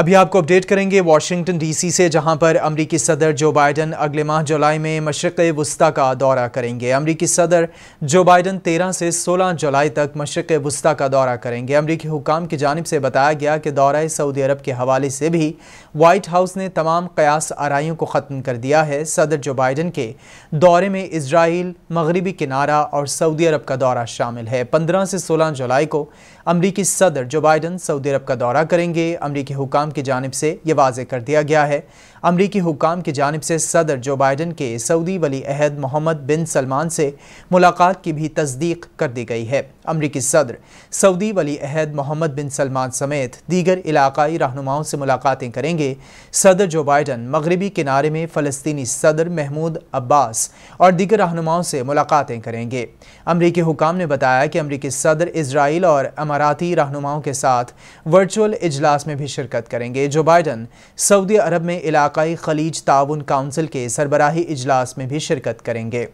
अभी आपको अपडेट करेंगे वाशिंगटन डीसी से जहां पर अमरीकी सदर जो बाइडन अगले माह जुलाई में मशरक़ वस्ती का दौरा करेंगे अमरीकी सदर जो बाइडन 13 से 16 जुलाई तक मशरक़ वस्ती का दौरा करेंगे अमरीकी हुकाम की जानब से बताया गया कि दौरा सऊदी अरब के हवाले से भी वाइट हाउस ने तमाम कयास आरइयों को ख़त्म कर दिया है सदर जो बाइडन के दौरे में इसराइल मगरबी किनारा और सऊदी अरब का दौरा शामिल है पंद्रह से सोलह जुलाई को अमरीकी सदर जो बाइडन सऊदी अरब का दौरा करेंगे अमरीकी हुकाम हुकाम की जानब से ये वाज कर दिया गया है अमरीकी हुकाम की जानब से सदर जो बाइडन के सऊदी वली अहद मोहम्मद बिन सलमान से मुलाकात की भी तस्दीक कर दी गई है अमरीकी सदर सऊदी वली अहद मोहम्मद बिन सलमान समेत दीगर इलाकई रहनुमाओं से मुलाकातें करेंगे सदर जो बाइडन मगरबी किनारे में फ़लस्तनी सदर महमूद अब्बास और दीगर रहनुमाओं से मुलाकातें करेंगे अमरीकी हुकाम ने बताया कि अमरीकी सदर इसराइल और अमाराती रहनुमाओं के साथ वर्चुअल इजलास में भी शिरकत करेंगे जो बाइडन सऊदी अरब में इलाकाई खलीज ताउन काउंसिल के सरबराही इजलास में भी शिरकत करेंगे